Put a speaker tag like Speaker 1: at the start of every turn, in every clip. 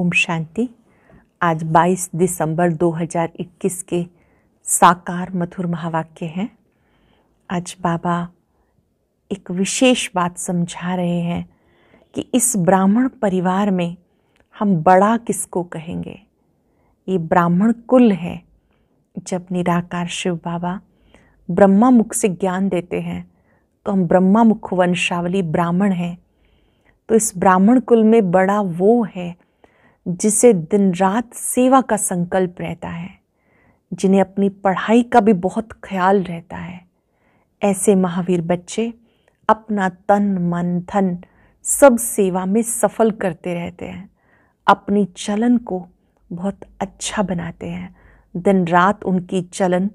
Speaker 1: ओम शांति आज 22 दिसंबर 2021 के साकार मथुर महावाक्य हैं आज बाबा एक विशेष बात समझा रहे हैं कि इस ब्राह्मण परिवार में हम बड़ा किसको कहेंगे ये ब्राह्मण कुल है जब निराकार शिव बाबा ब्रह्मा मुख से ज्ञान देते हैं तो हम ब्रह्मा मुख वंशावली ब्राह्मण हैं तो इस ब्राह्मण कुल में बड़ा वो है जिसे दिन रात सेवा का संकल्प रहता है जिन्हें अपनी पढ़ाई का भी बहुत ख्याल रहता है ऐसे महावीर बच्चे अपना तन मन धन सब सेवा में सफल करते रहते हैं अपनी चलन को बहुत अच्छा बनाते हैं दिन रात उनकी चलन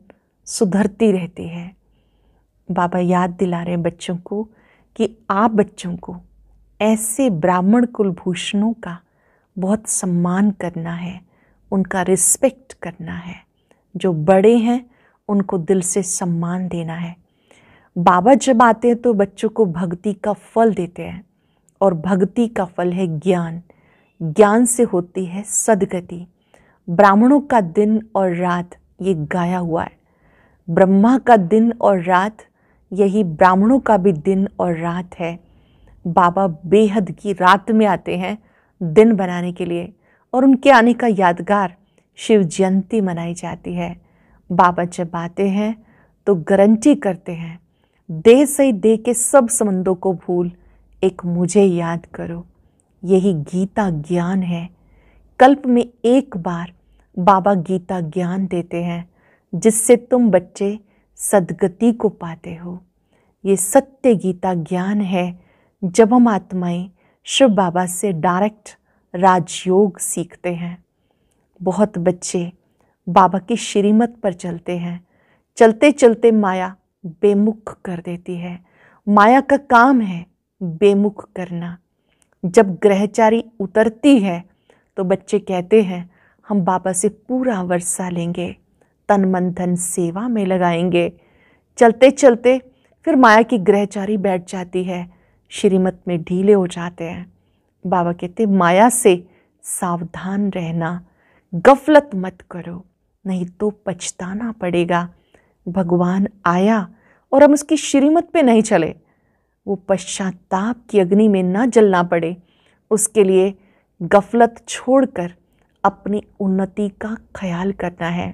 Speaker 1: सुधरती रहती है बाबा याद दिला रहे बच्चों को कि आप बच्चों को ऐसे ब्राह्मण कुलभूषणों का बहुत सम्मान करना है उनका रिस्पेक्ट करना है जो बड़े हैं उनको दिल से सम्मान देना है बाबा जब आते हैं तो बच्चों को भक्ति का फल देते हैं और भक्ति का फल है ज्ञान ज्ञान से होती है सदगति ब्राह्मणों का दिन और रात ये गाया हुआ है ब्रह्मा का दिन और रात यही ब्राह्मणों का भी दिन और रात है बाबा बेहद की रात में आते हैं दिन बनाने के लिए और उनके आने का यादगार शिव जयंती मनाई जाती है बाबा जब आते हैं तो गारंटी करते हैं देह से देह के सब संबंधों को भूल एक मुझे याद करो यही गीता ज्ञान है कल्प में एक बार बाबा गीता ज्ञान देते हैं जिससे तुम बच्चे सदगति को पाते हो ये सत्य गीता ज्ञान है जब हम आत्माएं शिव बाबा से डायरेक्ट राजयोग सीखते हैं बहुत बच्चे बाबा की श्रीमत पर चलते हैं चलते चलते माया बेमुख कर देती है माया का काम है बेमुख करना जब ग्रहचारी उतरती है तो बच्चे कहते हैं हम बाबा से पूरा वर्षा लेंगे तन मन धन सेवा में लगाएंगे चलते चलते फिर माया की ग्रहचारी बैठ जाती है श्रीमत में ढीले हो जाते हैं बाबा कहते माया से सावधान रहना गफलत मत करो नहीं तो पछताना पड़ेगा भगवान आया और हम उसकी श्रीमत पे नहीं चले वो पश्चाताप की अग्नि में ना जलना पड़े उसके लिए गफलत छोड़कर अपनी उन्नति का ख्याल करना है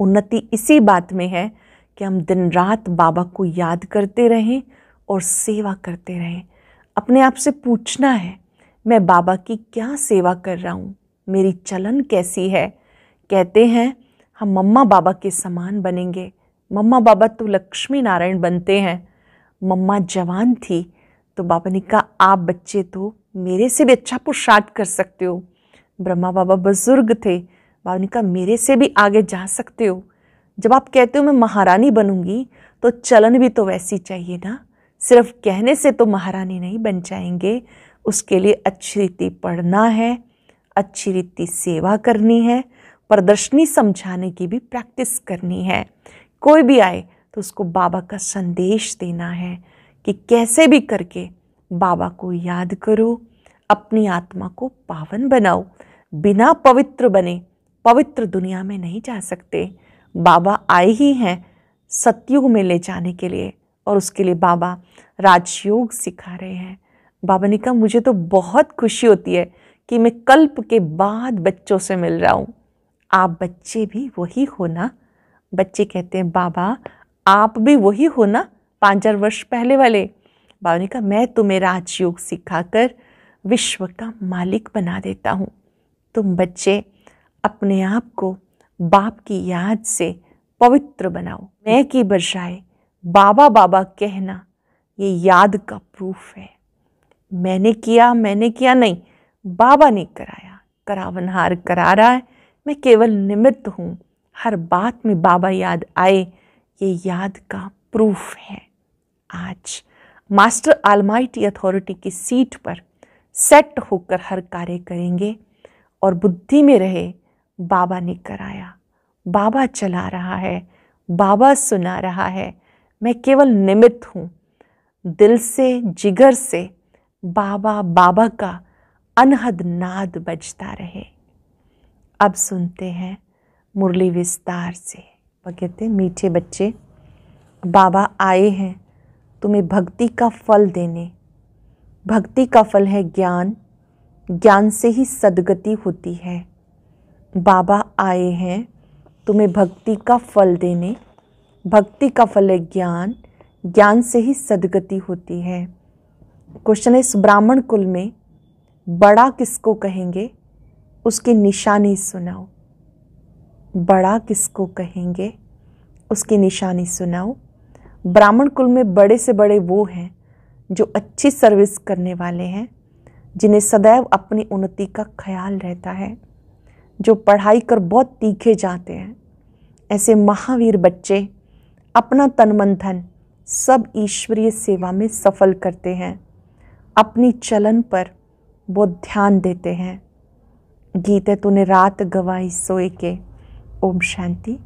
Speaker 1: उन्नति इसी बात में है कि हम दिन रात बाबा को याद करते रहें और सेवा करते रहें अपने आप से पूछना है मैं बाबा की क्या सेवा कर रहा हूँ मेरी चलन कैसी है कहते हैं हम मम्मा बाबा के समान बनेंगे मम्मा बाबा तो लक्ष्मी नारायण बनते हैं मम्मा जवान थी तो बाबा ने कहा आप बच्चे तो मेरे से भी अच्छा पुरुषार्थ कर सकते हो ब्रह्मा बाबा बुजुर्ग थे बाबा ने कहा मेरे से भी आगे जा सकते हो जब आप कहते हो मैं महारानी बनूंगी तो चलन भी तो वैसी चाहिए ना सिर्फ कहने से तो महारानी नहीं बन जाएंगे उसके लिए अच्छी रीति पढ़ना है अच्छी रीति सेवा करनी है प्रदर्शनी समझाने की भी प्रैक्टिस करनी है कोई भी आए तो उसको बाबा का संदेश देना है कि कैसे भी करके बाबा को याद करो अपनी आत्मा को पावन बनाओ बिना पवित्र बने पवित्र दुनिया में नहीं जा सकते बाबा आए ही हैं सतयुग में ले जाने के लिए और उसके लिए बाबा राजयोग सिखा रहे हैं बाबा ने कहा मुझे तो बहुत खुशी होती है कि मैं कल्प के बाद बच्चों से मिल रहा हूँ आप बच्चे भी वही हो ना बच्चे कहते हैं बाबा आप भी वही हो ना पाँच हजार वर्ष पहले वाले बाबा ने कहा मैं तुम्हें राजयोग सिखा कर विश्व का मालिक बना देता हूँ तुम बच्चे अपने आप को बाप की याद से पवित्र बनाओ मैं की बरसाए बाबा बाबा कहना ये याद का प्रूफ है मैंने किया मैंने किया नहीं बाबा ने कराया करावनहार करा रहा है मैं केवल निमित्त हूँ हर बात में बाबा याद आए ये याद का प्रूफ है आज मास्टर आलमाइटी अथॉरिटी की सीट पर सेट होकर हर कार्य करेंगे और बुद्धि में रहे बाबा ने कराया बाबा चला रहा है बाबा सुना रहा है मैं केवल निमित्त हूँ दिल से जिगर से बाबा बाबा का अनहद नाद बजता रहे अब सुनते हैं मुरली विस्तार से वह कहते मीठे बच्चे बाबा आए हैं तुम्हें भक्ति का फल देने भक्ति का फल है ज्ञान ज्ञान से ही सदगति होती है बाबा आए हैं तुम्हें भक्ति का फल देने भक्ति का फल है ज्ञान ज्ञान से ही सदगति होती है क्वेश्चन है इस ब्राह्मण कुल में बड़ा किसको कहेंगे उसकी निशानी सुनाओ बड़ा किसको कहेंगे उसकी निशानी सुनाओ ब्राह्मण कुल में बड़े से बड़े वो हैं जो अच्छी सर्विस करने वाले हैं जिन्हें सदैव अपनी उन्नति का ख्याल रहता है जो पढ़ाई कर बहुत तीखे जाते हैं ऐसे महावीर बच्चे अपना तन मन धन सब ईश्वरीय सेवा में सफल करते हैं अपनी चलन पर वो ध्यान देते हैं गीत है तूने रात गवाई सोए के ओम शांति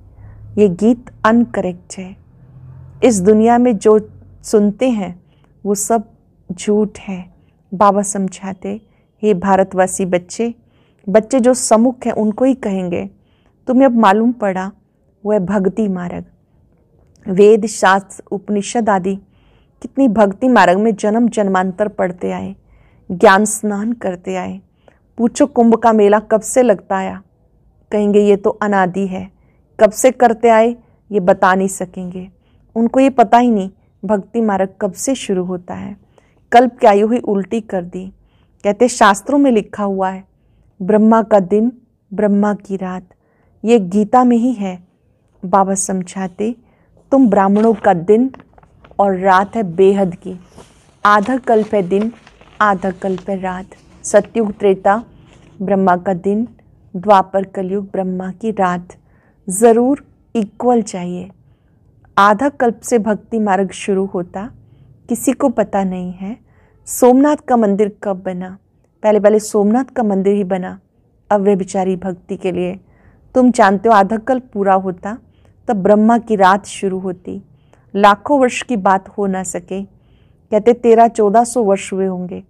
Speaker 1: ये गीत अनकरेक्ट है इस दुनिया में जो सुनते हैं वो सब झूठ है बाबा समझाते हे भारतवासी बच्चे बच्चे जो सम्मुख हैं उनको ही कहेंगे तुम्हें अब मालूम पड़ा वह भक्ति मार्ग वेद शास्त्र उपनिषद आदि कितनी भक्ति मार्ग में जन्म जन्मांतर पढ़ते आए ज्ञान स्नान करते आए पूछो कुंभ का मेला कब से लगता आया कहेंगे ये तो अनादि है कब से करते आए ये बता नहीं सकेंगे उनको ये पता ही नहीं भक्ति मार्ग कब से शुरू होता है कल्प क्या हुई उल्टी कर दी कहते शास्त्रों में लिखा हुआ है ब्रह्मा का दिन ब्रह्मा की रात ये गीता में ही है बाबा समझाते तुम ब्राह्मणों का दिन और रात है बेहद की आधा कल्प है दिन आधा कल्प है रात सत्युग त्रेता ब्रह्मा का दिन द्वापर कलयुग ब्रह्मा की रात ज़रूर इक्वल चाहिए आधा कल्प से भक्ति मार्ग शुरू होता किसी को पता नहीं है सोमनाथ का मंदिर कब बना पहले पहले सोमनाथ का मंदिर ही बना अव्य बिचारी भक्ति के लिए तुम जानते हो आधा कल्प पूरा होता तब ब्रह्मा की रात शुरू होती लाखों वर्ष की बात हो ना सके कहते तेरह चौदह सौ वर्ष हुए होंगे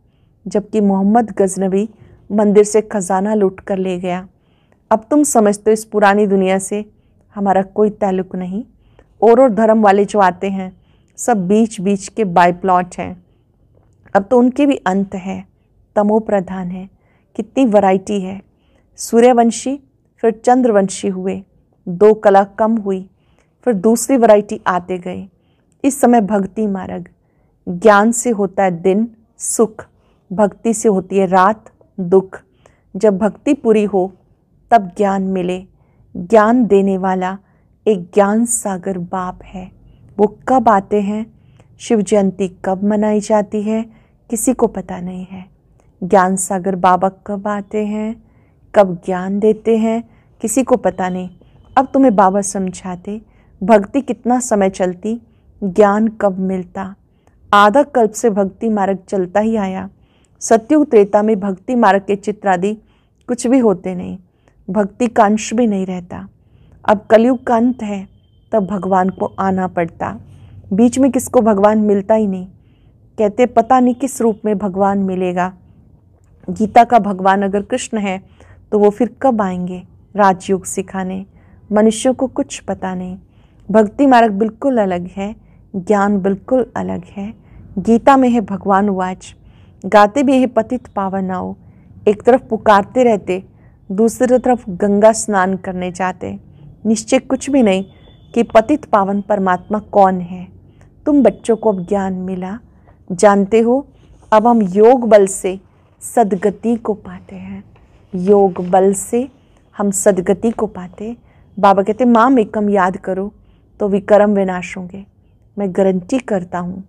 Speaker 1: जबकि मोहम्मद गजनबी मंदिर से खजाना लूट कर ले गया अब तुम समझते हो इस पुरानी दुनिया से हमारा कोई ताल्लुक नहीं और और धर्म वाले जो आते हैं सब बीच बीच के बाई प्लॉट हैं अब तो उनके भी अंत है तमो प्रधान है कितनी वैरायटी है सूर्यवंशी फिर चंद्रवंशी हुए दो कला कम हुई फिर दूसरी वैरायटी आते गए इस समय भक्ति मार्ग ज्ञान से होता है दिन सुख भक्ति से होती है रात दुख जब भक्ति पूरी हो तब ज्ञान मिले ज्ञान देने वाला एक ज्ञान सागर बाप है वो कब आते हैं शिव जयंती कब मनाई जाती है किसी को पता नहीं है ज्ञान सागर बाबा कब आते हैं कब ज्ञान देते हैं किसी को पता नहीं अब तुम्हें बाबा समझाते भक्ति कितना समय चलती ज्ञान कब मिलता आधा कल्प से भक्ति मार्ग चलता ही आया सत्युग त्रेता में भक्ति मार्ग के चित्र आदि कुछ भी होते नहीं भक्ति कांश भी नहीं रहता अब कलयुग का अंत है तब भगवान को आना पड़ता बीच में किसको भगवान मिलता ही नहीं कहते पता नहीं किस रूप में भगवान मिलेगा गीता का भगवान अगर कृष्ण है तो वो फिर कब आएंगे राजयोग सिखाने मनुष्यों को कुछ पता नहीं भक्ति मार्ग बिल्कुल अलग है ज्ञान बिल्कुल अलग है गीता में है भगवान वाच गाते भी है पतित पावनाओ एक तरफ पुकारते रहते दूसरी तरफ गंगा स्नान करने जाते निश्चय कुछ भी नहीं कि पतित पावन परमात्मा कौन है तुम बच्चों को अब ज्ञान मिला जानते हो अब हम योग बल से सदगति को पाते हैं योग बल से हम सदगति को पाते बाबा कहते माँ एकम याद करो तो विक्रम विनाश होंगे मैं गारंटी करता हूँ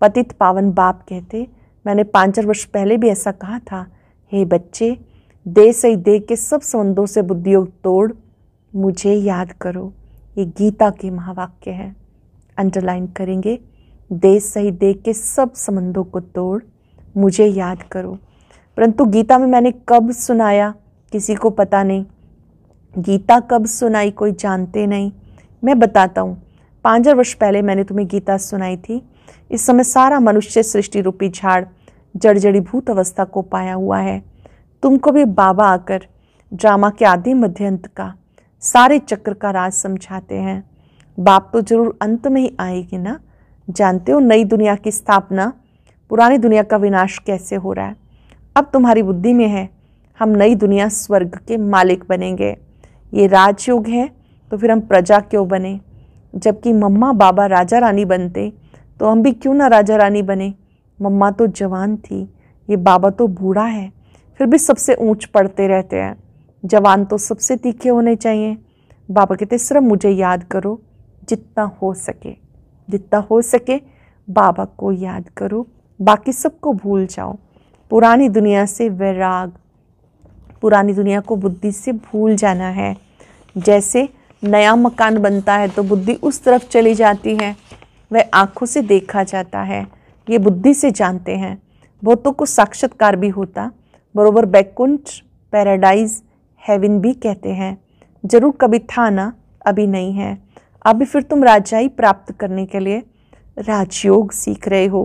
Speaker 1: पतित पावन बाप कहते मैंने पाँच चार वर्ष पहले भी ऐसा कहा था हे बच्चे दे सही दे के सब संबंधों से बुद्धियोग तोड़ मुझे याद करो ये गीता के महावाक्य है अंडरलाइन करेंगे दे सही दे के सब संबंधों को तोड़ मुझे याद करो परंतु गीता में मैंने कब सुनाया किसी को पता नहीं गीता कब सुनाई कोई जानते नहीं मैं बताता हूँ पाँच हज़ार वर्ष पहले मैंने तुम्हें गीता सुनाई थी इस समय सारा मनुष्य सृष्टि रूपी झाड़ भूत अवस्था को पाया हुआ है तुमको भी बाबा आकर ड्रामा के आदि मध्यंत का सारे चक्र का राज समझाते हैं बाप तो जरूर अंत में ही आएगी ना जानते हो नई दुनिया की स्थापना पुरानी दुनिया का विनाश कैसे हो रहा है अब तुम्हारी बुद्धि में है हम नई दुनिया स्वर्ग के मालिक बनेंगे ये राजयोग है तो फिर हम प्रजा क्यों बने जबकि मम्मा बाबा राजा रानी बनते तो हम भी क्यों ना राजा रानी बने मम्मा तो जवान थी ये बाबा तो बूढ़ा है फिर भी सबसे ऊंच पढ़ते रहते हैं जवान तो सबसे तीखे होने चाहिए बाबा कहते सिर्फ मुझे याद करो जितना हो सके जितना हो सके बाबा को याद करो बाकी सबको भूल जाओ पुरानी दुनिया से वैराग पुरानी दुनिया को बुद्धि से भूल जाना है जैसे नया मकान बनता है तो बुद्धि उस तरफ चली जाती है वह आँखों से देखा जाता है ये बुद्धि से जानते हैं बहुतों को साक्षात्कार भी होता बरोबर बैकुंठ पैराडाइज हेविन भी कहते हैं जरूर कभी था ना अभी नहीं है अभी फिर तुम राजाई प्राप्त करने के लिए राजयोग सीख रहे हो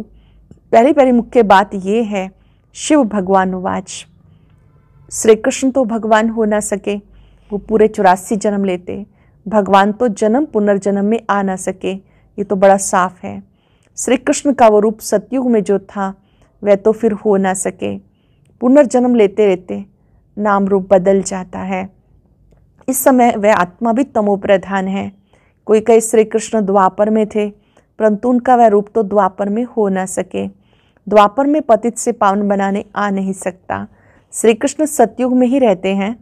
Speaker 1: पहली पहली मुख्य बात ये है शिव भगवान वाच श्री कृष्ण तो भगवान हो ना सके वो पूरे चौरासी जन्म लेते भगवान तो जन्म पुनर्जन्म में आ ना सके ये तो बड़ा साफ है श्री कृष्ण का वो रूप सतयुग में जो था वह तो फिर हो ना सके पुनर्जन्म लेते रहते नाम रूप बदल जाता है इस समय वह आत्मा भी तमो प्रधान है कोई कई श्री कृष्ण द्वापर में थे परंतु उनका वह रूप तो द्वापर में हो ना सके द्वापर में पतित से पावन बनाने आ नहीं सकता श्री कृष्ण सतयुग में ही रहते हैं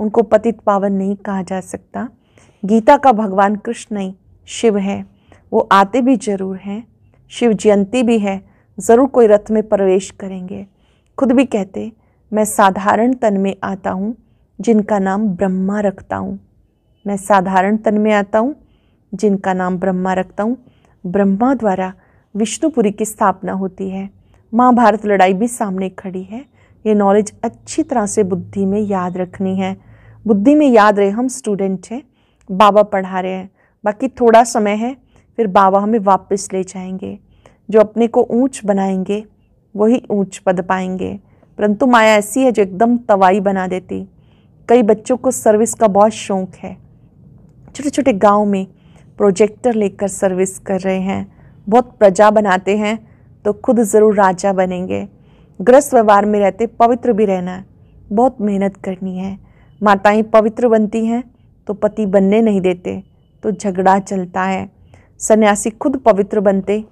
Speaker 1: उनको पतित पावन नहीं कहा जा सकता गीता का भगवान कृष्ण ही शिव है वो आते भी जरूर हैं शिव जयंती भी है ज़रूर कोई रथ में प्रवेश करेंगे खुद भी कहते मैं साधारण तन में आता हूँ जिनका नाम ब्रह्मा रखता हूँ मैं साधारण तन में आता हूँ जिनका नाम ब्रह्मा रखता हूँ ब्रह्मा द्वारा विष्णुपुरी की स्थापना होती है महाभारत लड़ाई भी सामने खड़ी है ये नॉलेज अच्छी तरह से बुद्धि में याद रखनी है बुद्धि में याद रहे हम स्टूडेंट हैं बाबा पढ़ा रहे हैं बाकी थोड़ा समय है फिर बाबा हमें वापस ले जाएंगे जो अपने को ऊंच बनाएंगे वही ऊंच पद पाएंगे परंतु माया ऐसी है जो एकदम तवाई बना देती कई बच्चों को सर्विस का बहुत शौक है छोटे छोटे गांव में प्रोजेक्टर लेकर सर्विस कर रहे हैं बहुत प्रजा बनाते हैं तो खुद ज़रूर राजा बनेंगे ग्रस्त व्यवहार में रहते पवित्र भी रहना है बहुत मेहनत करनी है माताएं पवित्र बनती हैं तो पति बनने नहीं देते तो झगड़ा चलता है सन्यासी खुद पवित्र बनते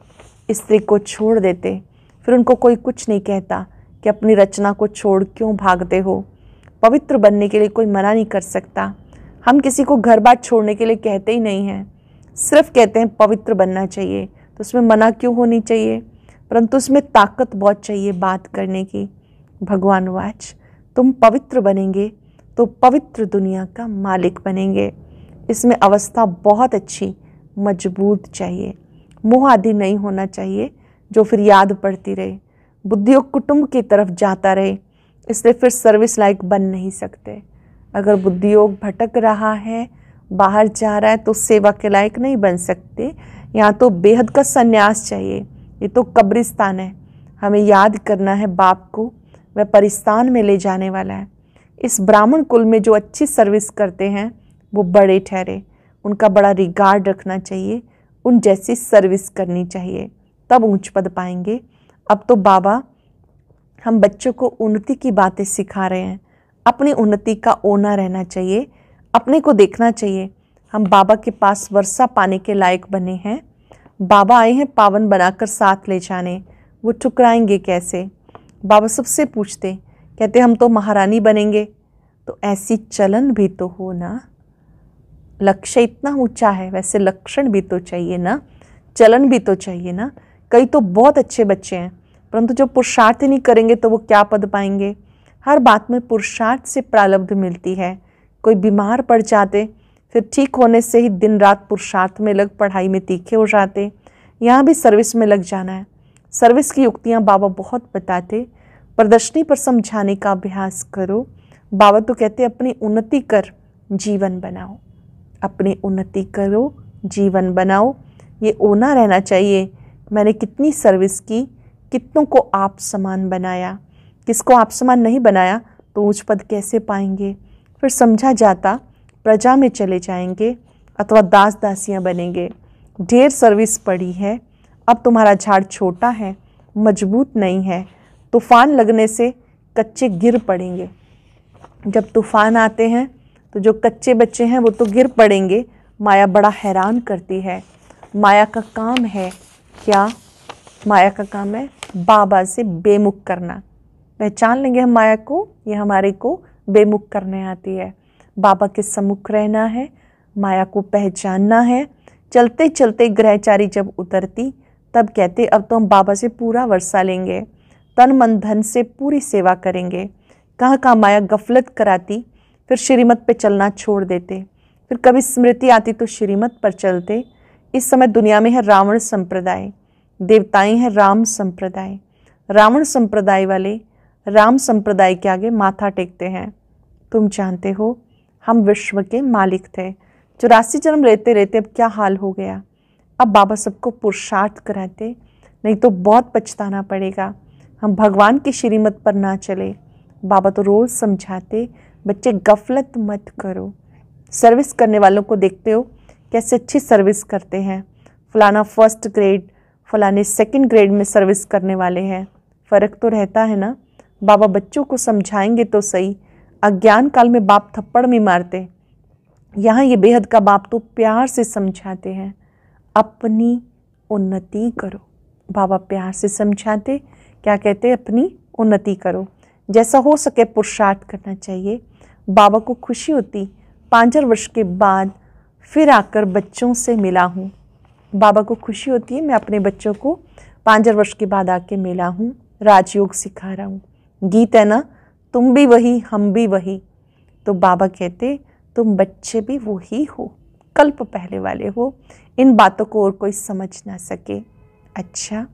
Speaker 1: स्त्री को छोड़ देते फिर उनको कोई कुछ नहीं कहता कि अपनी रचना को छोड़ क्यों भागते हो पवित्र बनने के लिए कोई मना नहीं कर सकता हम किसी को घर बार छोड़ने के लिए कहते ही नहीं हैं सिर्फ कहते हैं पवित्र बनना चाहिए तो उसमें मना क्यों होनी चाहिए परंतु उसमें ताकत बहुत चाहिए बात करने की भगवान वाच तुम पवित्र बनेंगे तो पवित्र दुनिया का मालिक बनेंगे इसमें अवस्था बहुत अच्छी मजबूत चाहिए मुँह आदि नहीं होना चाहिए जो फिर याद पड़ती रहे बुद्धि और कुटुंब की तरफ जाता रहे इसलिए फिर सर्विस लाइक बन नहीं सकते अगर बुद्धियोग भटक रहा है बाहर जा रहा है तो सेवा के लायक नहीं बन सकते यहाँ तो बेहद का संन्यास चाहिए ये तो कब्रिस्तान है हमें याद करना है बाप को वह परिस्तान में ले जाने वाला है इस ब्राह्मण कुल में जो अच्छी सर्विस करते हैं वो बड़े ठहरे उनका बड़ा रिगार्ड रखना चाहिए उन जैसी सर्विस करनी चाहिए तब ऊंच पद पाएंगे अब तो बाबा हम बच्चों को उन्नति की बातें सिखा रहे हैं अपनी उन्नति का ओना रहना चाहिए अपने को देखना चाहिए हम बाबा के पास वर्षा पाने के लायक बने हैं बाबा आए हैं पावन बनाकर साथ ले जाने वो ठुकराएंगे कैसे बाबा सबसे पूछते कहते हम तो महारानी बनेंगे तो ऐसी चलन भी तो हो ना लक्ष्य इतना ऊंचा है वैसे लक्षण भी तो चाहिए ना चलन भी तो चाहिए ना कई तो बहुत अच्छे बच्चे हैं परंतु जो पुरुषार्थ नहीं करेंगे तो वो क्या पद पाएंगे हर बात में पुरुषार्थ से प्रालब्ध मिलती है कोई बीमार पड़ जाते फिर ठीक होने से ही दिन रात पुरुषार्थ में लग पढ़ाई में तीखे हो जाते यहाँ भी सर्विस में लग जाना है सर्विस की युक्तियाँ बाबा बहुत बताते प्रदर्शनी पर समझाने का अभ्यास करो बाबा तो कहते अपनी उन्नति कर जीवन बनाओ अपनी उन्नति करो जीवन बनाओ ये ओना रहना चाहिए मैंने कितनी सर्विस की कितनों को आप समान बनाया किसको आप समान नहीं बनाया तो ऊँच पद कैसे पाएंगे फिर समझा जाता प्रजा में चले जाएंगे अथवा दास दासियां बनेंगे ढेर सर्विस पड़ी है अब तुम्हारा झाड़ छोटा है मजबूत नहीं है तूफान लगने से कच्चे गिर पड़ेंगे जब तूफान आते हैं तो जो कच्चे बच्चे हैं वो तो गिर पड़ेंगे माया बड़ा हैरान करती है माया का काम है क्या माया का काम है बाबा से बेमुख करना पहचान लेंगे हम माया को ये हमारे को बेमुख करने आती है बाबा के सम्मुख रहना है माया को पहचानना है चलते चलते ग्रहचारी जब उतरती तब कहते अब तो हम बाबा से पूरा वर्षा लेंगे तन मन धन से पूरी सेवा करेंगे कहाँ कहाँ माया गफलत कराती फिर श्रीमत पे चलना छोड़ देते फिर कभी स्मृति आती तो श्रीमत पर चलते इस समय दुनिया में है रावण संप्रदाय देवताएं हैं राम संप्रदाय रावण संप्रदाय वाले राम संप्रदाय के आगे माथा टेकते हैं तुम जानते हो हम विश्व के मालिक थे चौरासी जन्म रहते रहते अब क्या हाल हो गया अब बाबा सबको पुरुषार्थ कराते नहीं तो बहुत पछताना पड़ेगा हम भगवान की श्रीमत पर ना चले बाबा तो रोज़ समझाते बच्चे गफलत मत करो सर्विस करने वालों को देखते हो कैसे अच्छी सर्विस करते हैं फलाना फर्स्ट ग्रेड फलाने सेकंड ग्रेड में सर्विस करने वाले हैं फ़र्क तो रहता है ना बाबा बच्चों को समझाएंगे तो सही अज्ञान काल में बाप थप्पड़ में मारते यहाँ ये बेहद का बाप तो प्यार से समझाते हैं अपनी उन्नति करो बाबा प्यार से समझाते क्या कहते हैं अपनी उन्नति करो जैसा हो सके पुरुषार्थ करना चाहिए बाबा को खुशी होती पाँच वर्ष के बाद फिर आकर बच्चों से मिला हूँ बाबा को खुशी होती है मैं अपने बच्चों को पाँच वर्ष के बाद आके मिला हूँ राजयोग सिखा रहा हूँ गीत है ना तुम भी वही हम भी वही तो बाबा कहते तुम बच्चे भी वही हो कल्प पहले वाले हो इन बातों को और कोई समझ ना सके अच्छा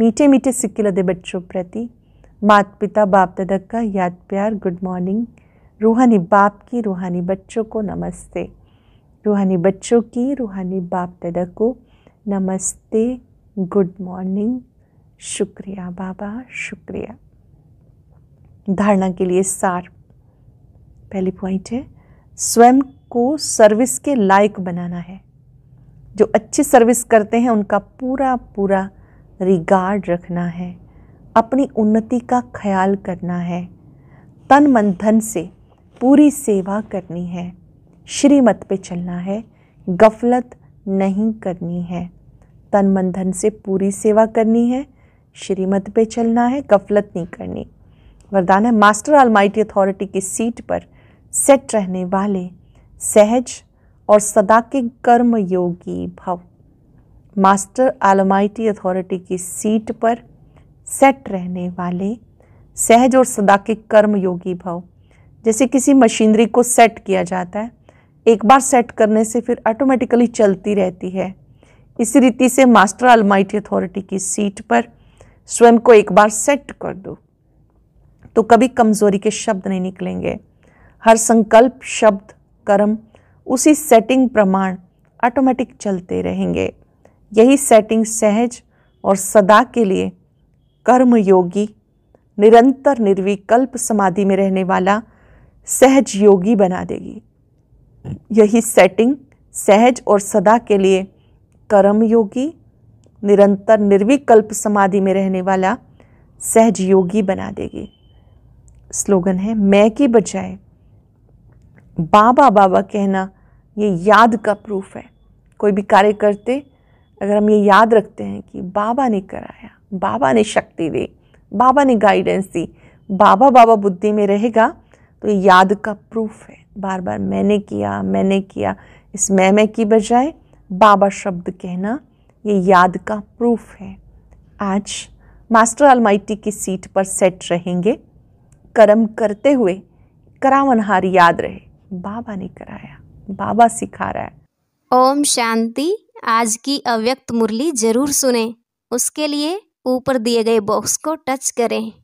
Speaker 1: मीठे मीठे सिक्के लदे बच्चों प्रति माता पिता बाप दादा का याद प्यार गुड मॉर्निंग रूहानी बाप की रूहानी बच्चों को नमस्ते रूहानी बच्चों की रूहानी बाप दादा को नमस्ते गुड मॉर्निंग शुक्रिया बाबा शुक्रिया धारणा के लिए सार पहली पॉइंट है स्वयं को सर्विस के लायक बनाना है जो अच्छी सर्विस करते हैं उनका पूरा पूरा रिगार्ड रखना है अपनी उन्नति का ख्याल करना है तन मन धन से पूरी सेवा करनी है श्रीमत पे चलना है गफलत नहीं करनी है तन मन धन से पूरी सेवा करनी है श्रीमत पे चलना है गफलत नहीं करनी वरदान है मास्टर आलमाइटी अथॉरिटी की सीट पर सेट रहने वाले सहज और सदा के कर्म योगी भव मास्टर आलमाइटी अथॉरिटी की सीट पर सेट रहने वाले सहज और सदा के कर्म योगी भव जैसे किसी मशीनरी को सेट किया जाता है एक बार सेट करने से फिर ऑटोमेटिकली चलती रहती है इसी रीति से मास्टर आलमाइटी अथॉरिटी की सीट पर स्वयं को एक बार सेट कर दो तो कभी कमज़ोरी के शब्द नहीं निकलेंगे हर संकल्प शब्द कर्म उसी सेटिंग प्रमाण ऑटोमेटिक चलते रहेंगे यही सेटिंग सहज और सदा के लिए कर्मयोगी निरंतर निर्विकल्प समाधि में रहने वाला सहज योगी बना देगी यही सेटिंग सहज और सदा के लिए कर्मयोगी निरंतर निर्विकल्प समाधि में रहने वाला सहज योगी बना देगी स्लोगन है मैं के बजाय बाबा बाबा कहना ये याद का प्रूफ है कोई भी कार्य करते अगर हम ये याद रखते हैं कि बाबा ने कराया बाबा ने शक्ति दी बाबा ने गाइडेंस दी बाबा बाबा बुद्धि में रहेगा तो ये याद का प्रूफ है बार बार मैंने किया मैंने किया इस मैं मैं की बजाय बाबा शब्द कहना ये याद का प्रूफ है आज मास्टर अलमाइटी की सीट पर सेट रहेंगे कर्म करते हुए करावनहार याद रहे बाबा ने कराया बाबा सिखा रहा है ओम शांति आज की अव्यक्त मुरली जरूर सुने उसके लिए ऊपर दिए गए बॉक्स को टच करें